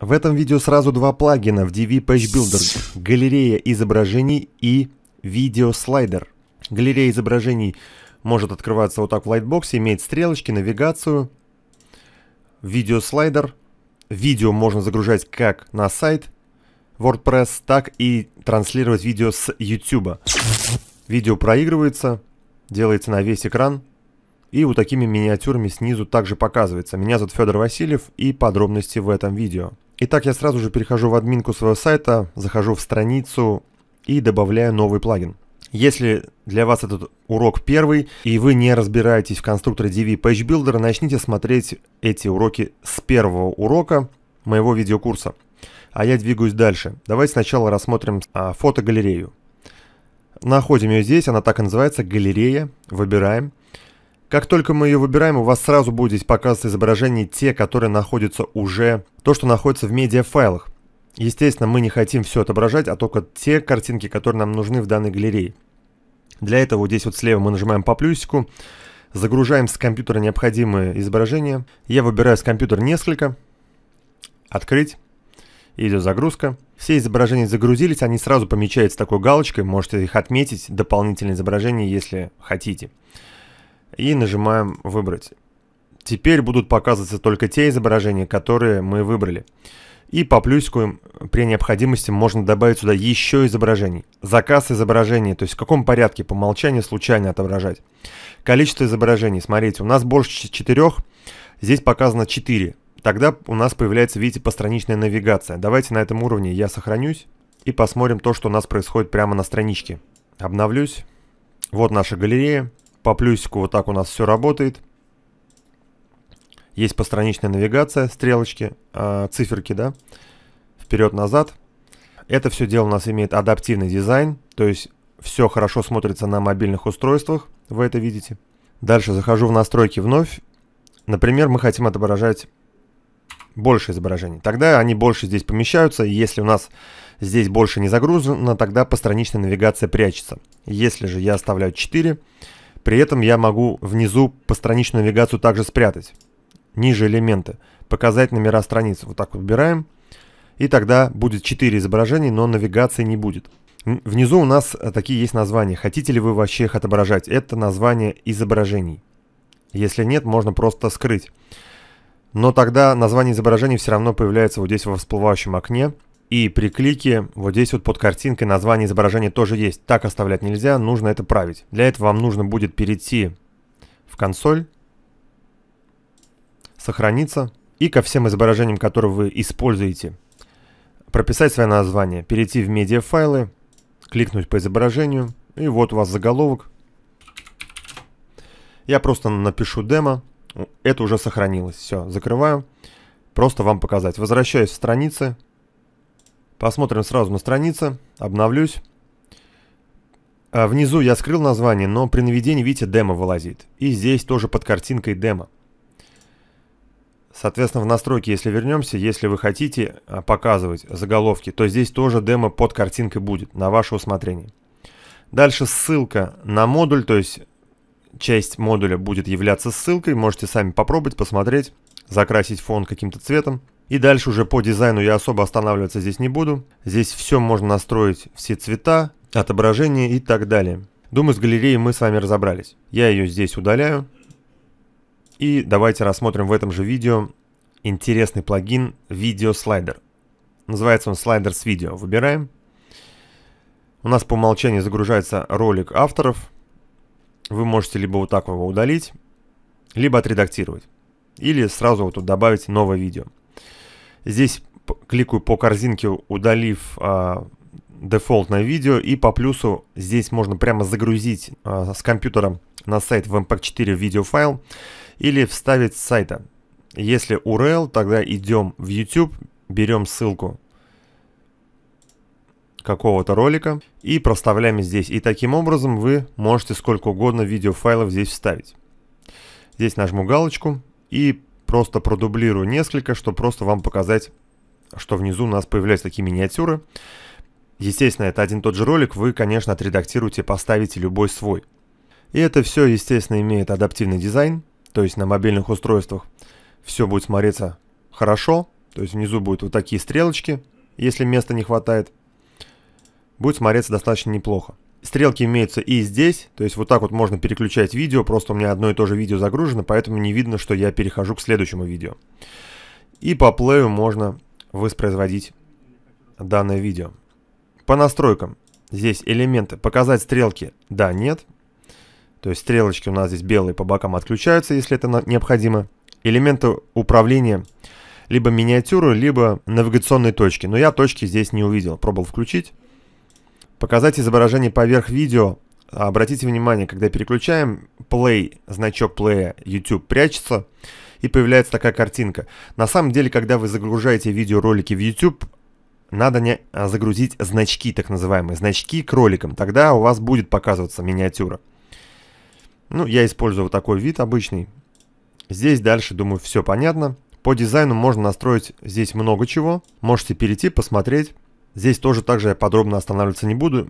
В этом видео сразу два плагина в DV Page Builder – галерея изображений и видеослайдер. Галерея изображений может открываться вот так в Lightbox, имеет стрелочки, навигацию, видеослайдер. Видео можно загружать как на сайт WordPress, так и транслировать видео с YouTube. Видео проигрывается, делается на весь экран и вот такими миниатюрами снизу также показывается. Меня зовут Федор Васильев и подробности в этом видео. Итак, я сразу же перехожу в админку своего сайта, захожу в страницу и добавляю новый плагин. Если для вас этот урок первый, и вы не разбираетесь в конструкторе DV Page Builder, начните смотреть эти уроки с первого урока моего видеокурса. А я двигаюсь дальше. Давайте сначала рассмотрим а, фотогалерею. Находим ее здесь, она так и называется, галерея, выбираем. Как только мы ее выбираем, у вас сразу будет здесь показываться изображение те, которые находятся уже, то, что находится в медиафайлах. Естественно, мы не хотим все отображать, а только те картинки, которые нам нужны в данной галерее. Для этого вот здесь вот слева мы нажимаем по плюсику, загружаем с компьютера необходимые изображения. Я выбираю с компьютера несколько, открыть, идет загрузка. Все изображения загрузились, они сразу помечаются такой галочкой, можете их отметить, дополнительные изображения, если хотите и нажимаем «Выбрать». Теперь будут показываться только те изображения, которые мы выбрали. И по плюсику при необходимости можно добавить сюда еще изображений. Заказ изображений, то есть в каком порядке, по умолчанию случайно отображать. Количество изображений, смотрите, у нас больше четырех. здесь показано 4. Тогда у нас появляется, видите, постраничная навигация. Давайте на этом уровне я сохранюсь и посмотрим то, что у нас происходит прямо на страничке. Обновлюсь. Вот наша галерея. По плюсику вот так у нас все работает. Есть постраничная навигация, стрелочки, э, циферки, да, вперед-назад. Это все дело у нас имеет адаптивный дизайн, то есть все хорошо смотрится на мобильных устройствах, вы это видите. Дальше захожу в настройки вновь. Например, мы хотим отображать больше изображений. Тогда они больше здесь помещаются, если у нас здесь больше не загружено, тогда постраничная навигация прячется. Если же я оставляю 4, при этом я могу внизу постраничную навигацию также спрятать. Ниже элементы. Показать номера страниц. Вот так выбираем. И тогда будет 4 изображений, но навигации не будет. Внизу у нас э, такие есть названия. Хотите ли вы вообще их отображать? Это название изображений. Если нет, можно просто скрыть. Но тогда название изображений все равно появляется вот здесь во всплывающем окне – и при клике, вот здесь вот под картинкой название изображения тоже есть. Так оставлять нельзя, нужно это править. Для этого вам нужно будет перейти в консоль, сохраниться и ко всем изображениям, которые вы используете, прописать свое название, перейти в медиафайлы, кликнуть по изображению, и вот у вас заголовок. Я просто напишу демо, это уже сохранилось. Все, закрываю. Просто вам показать. Возвращаюсь в страницы, Посмотрим сразу на странице. Обновлюсь. А, внизу я скрыл название, но при наведении, видите, демо вылазит. И здесь тоже под картинкой демо. Соответственно, в настройки, если вернемся, если вы хотите а, показывать заголовки, то здесь тоже демо под картинкой будет, на ваше усмотрение. Дальше ссылка на модуль, то есть часть модуля будет являться ссылкой. Можете сами попробовать, посмотреть, закрасить фон каким-то цветом. И дальше уже по дизайну я особо останавливаться здесь не буду. Здесь все можно настроить, все цвета, отображение и так далее. Думаю, с галереей мы с вами разобрались. Я ее здесь удаляю. И давайте рассмотрим в этом же видео интересный плагин видеослайдер. Называется он слайдер с видео. Выбираем. У нас по умолчанию загружается ролик авторов. Вы можете либо вот так его удалить, либо отредактировать. Или сразу вот тут добавить новое видео. Здесь кликаю по корзинке, удалив а, дефолт видео. И по плюсу здесь можно прямо загрузить а, с компьютера на сайт в mp эм 4 видеофайл или вставить с сайта. Если URL, тогда идем в YouTube, берем ссылку какого-то ролика и проставляем здесь. И таким образом вы можете сколько угодно видеофайлов здесь вставить. Здесь нажму галочку и просто продублирую несколько, чтобы просто вам показать, что внизу у нас появляются такие миниатюры. Естественно, это один и тот же ролик, вы, конечно, отредактируете, поставите любой свой. И это все, естественно, имеет адаптивный дизайн, то есть на мобильных устройствах все будет смотреться хорошо, то есть внизу будут вот такие стрелочки, если места не хватает, будет смотреться достаточно неплохо. Стрелки имеются и здесь, то есть вот так вот можно переключать видео, просто у меня одно и то же видео загружено, поэтому не видно, что я перехожу к следующему видео. И по плею можно воспроизводить данное видео. По настройкам. Здесь элементы. Показать стрелки. Да, нет. То есть стрелочки у нас здесь белые по бокам отключаются, если это необходимо. Элементы управления либо миниатюры, либо навигационные точки. Но я точки здесь не увидел. Пробовал включить. Показать изображение поверх видео. Обратите внимание, когда переключаем play, значок плея YouTube прячется и появляется такая картинка. На самом деле, когда вы загружаете видеоролики в YouTube, надо не а, загрузить значки, так называемые, значки к роликам, Тогда у вас будет показываться миниатюра. Ну, я использую вот такой вид обычный. Здесь дальше, думаю, все понятно. По дизайну можно настроить здесь много чего. Можете перейти, посмотреть. Здесь тоже также я подробно останавливаться не буду.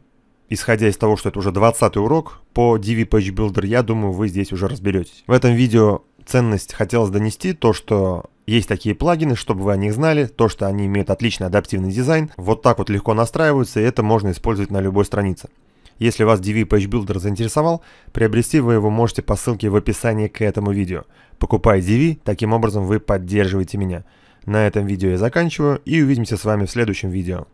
Исходя из того, что это уже 20 урок, по DV Page Builder, я думаю, вы здесь уже разберетесь. В этом видео ценность хотелось донести, то что есть такие плагины, чтобы вы о них знали, то что они имеют отличный адаптивный дизайн, вот так вот легко настраиваются, и это можно использовать на любой странице. Если вас DV Page Builder заинтересовал, приобрести вы его можете по ссылке в описании к этому видео. Покупая DV, таким образом вы поддерживаете меня. На этом видео я заканчиваю и увидимся с вами в следующем видео.